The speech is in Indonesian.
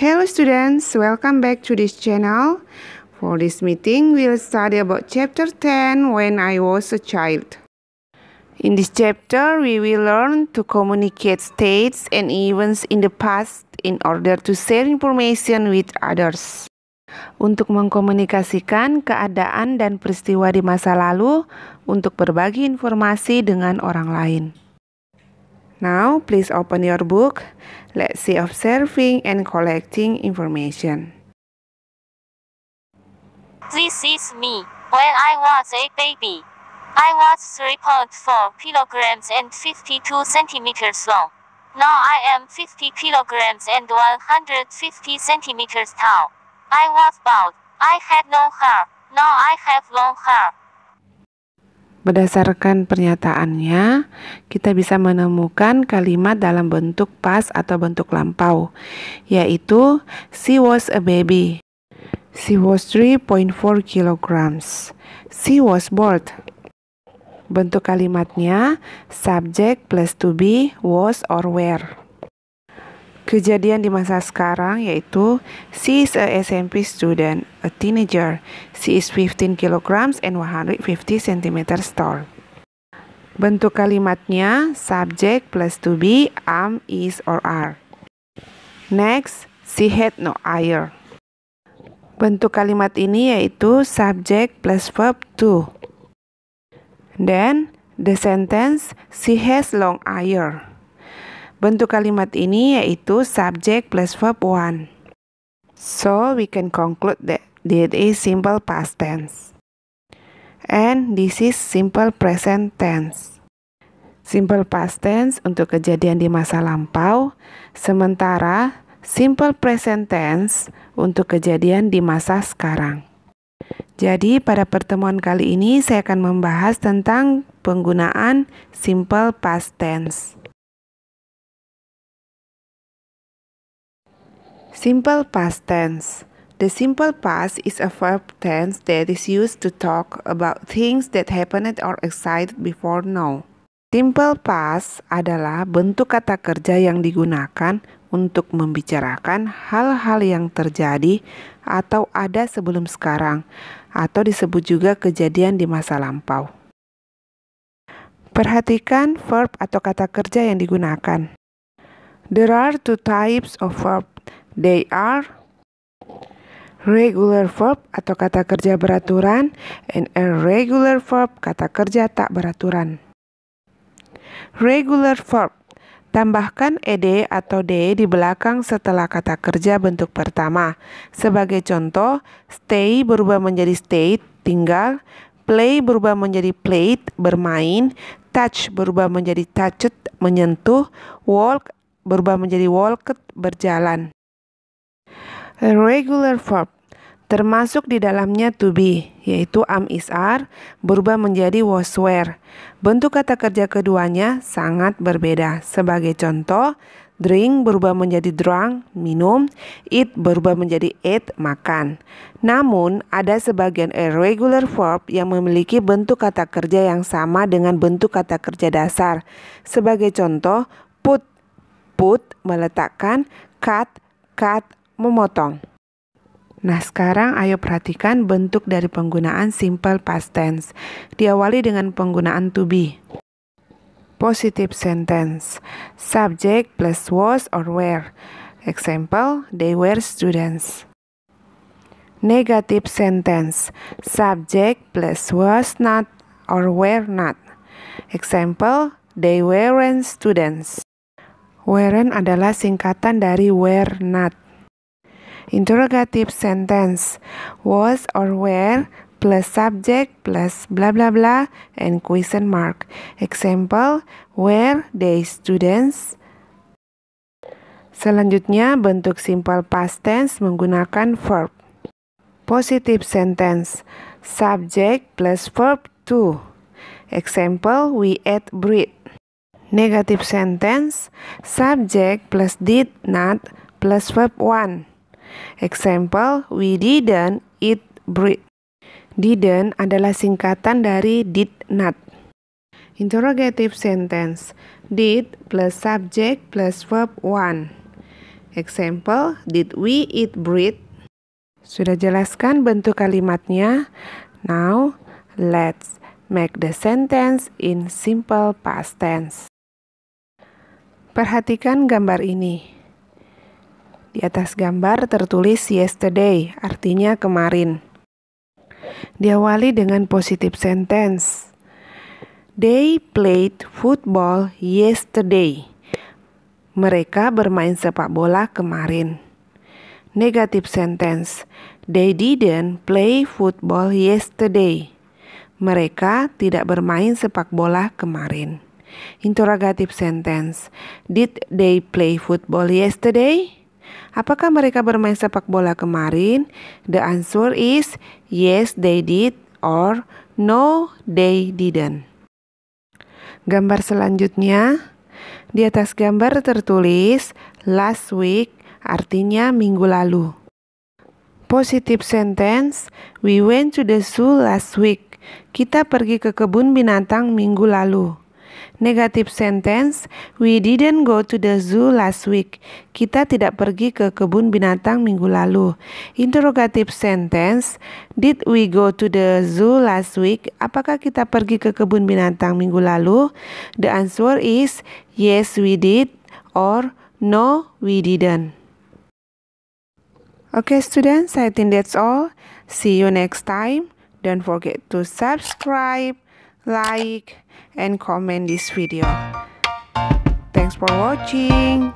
Hello students, welcome back to this channel. For this meeting, we'll study about chapter 10, When I Was a Child. In this chapter, we will learn to communicate states and events in the past in order to share information with others. Untuk mengkomunikasikan keadaan dan peristiwa di masa lalu untuk berbagi informasi dengan orang lain. Now, please open your book Let's see observing and collecting information. This is me. When I was a baby, I was 3.4 kilograms and 52 centimeters long. Now I am 50 kilograms and 150 centimeters tall. I was bald. I had no hair. Now I have long hair. Berdasarkan pernyataannya, kita bisa menemukan kalimat dalam bentuk pas atau bentuk lampau, yaitu she was a baby. She was 3.4 kilograms. She was bored. Bentuk kalimatnya subject plus to be, was or were. Kejadian di masa sekarang yaitu she is a SMP student, a teenager. She is 15 kilograms and 150 cm tall. Bentuk kalimatnya subject plus to be, am, is, or are. Next, she had no ire. Bentuk kalimat ini yaitu subject plus verb to. Then, the sentence she has long ire. Bentuk kalimat ini yaitu subject plus verb one. So we can conclude that that is simple past tense. And this is simple present tense. Simple past tense untuk kejadian di masa lampau, sementara simple present tense untuk kejadian di masa sekarang. Jadi, pada pertemuan kali ini saya akan membahas tentang penggunaan simple past tense. Simple past tense. The simple past is a verb tense that is used to talk about things that happened or existed before now. Simple past adalah bentuk kata kerja yang digunakan untuk membicarakan hal-hal yang terjadi atau ada sebelum sekarang, atau disebut juga kejadian di masa lampau. Perhatikan verb atau kata kerja yang digunakan. There are two types of verb They are regular verb atau kata kerja beraturan and irregular verb kata kerja tak beraturan. Regular verb Tambahkan ed atau d di belakang setelah kata kerja bentuk pertama. Sebagai contoh, stay berubah menjadi stayed, tinggal, play berubah menjadi played, bermain, touch berubah menjadi touched, menyentuh, walk berubah menjadi walked, berjalan regular verb termasuk di dalamnya to be, yaitu am is are, berubah menjadi was were. Bentuk kata kerja keduanya sangat berbeda. Sebagai contoh, drink berubah menjadi drunk, minum, eat berubah menjadi eat, makan. Namun, ada sebagian irregular verb yang memiliki bentuk kata kerja yang sama dengan bentuk kata kerja dasar. Sebagai contoh, put, put, meletakkan, cut, cut, memotong. Nah, sekarang ayo perhatikan bentuk dari penggunaan simple past tense. Diawali dengan penggunaan to be. Positive sentence. Subject plus was or were. Example, they were students. Negative sentence. Subject plus was not or were not. Example, they weren't students. Weren't adalah singkatan dari were not. Interrogative sentence was or were plus subject plus bla bla bla and question mark. Example, where they students? Selanjutnya, bentuk simple past tense menggunakan verb. Positive sentence, subject plus verb to. Example, we ate bread. Negative sentence, subject plus did not plus verb one. Example, we didn't eat bread. Didn't adalah singkatan dari did not. Interrogative sentence. Did plus subject plus verb one. Example, did we eat bread? Sudah jelaskan bentuk kalimatnya. Now, let's make the sentence in simple past tense. Perhatikan gambar ini. Di atas gambar tertulis yesterday, artinya kemarin. Diawali dengan positif sentence. They played football yesterday. Mereka bermain sepak bola kemarin. Negatif sentence. They didn't play football yesterday. Mereka tidak bermain sepak bola kemarin. Interrogative sentence. Did they play football yesterday? Apakah mereka bermain sepak bola kemarin? The answer is yes they did or no they didn't. Gambar selanjutnya, di atas gambar tertulis last week artinya minggu lalu. Positive sentence, we went to the zoo last week. Kita pergi ke kebun binatang minggu lalu. Negative sentence, we didn't go to the zoo last week. Kita tidak pergi ke kebun binatang minggu lalu. Interrogative sentence, did we go to the zoo last week? Apakah kita pergi ke kebun binatang minggu lalu? The answer is yes we did or no we didn't. Okay students, I think that's all. See you next time. Don't forget to subscribe. like and comment this video thanks for watching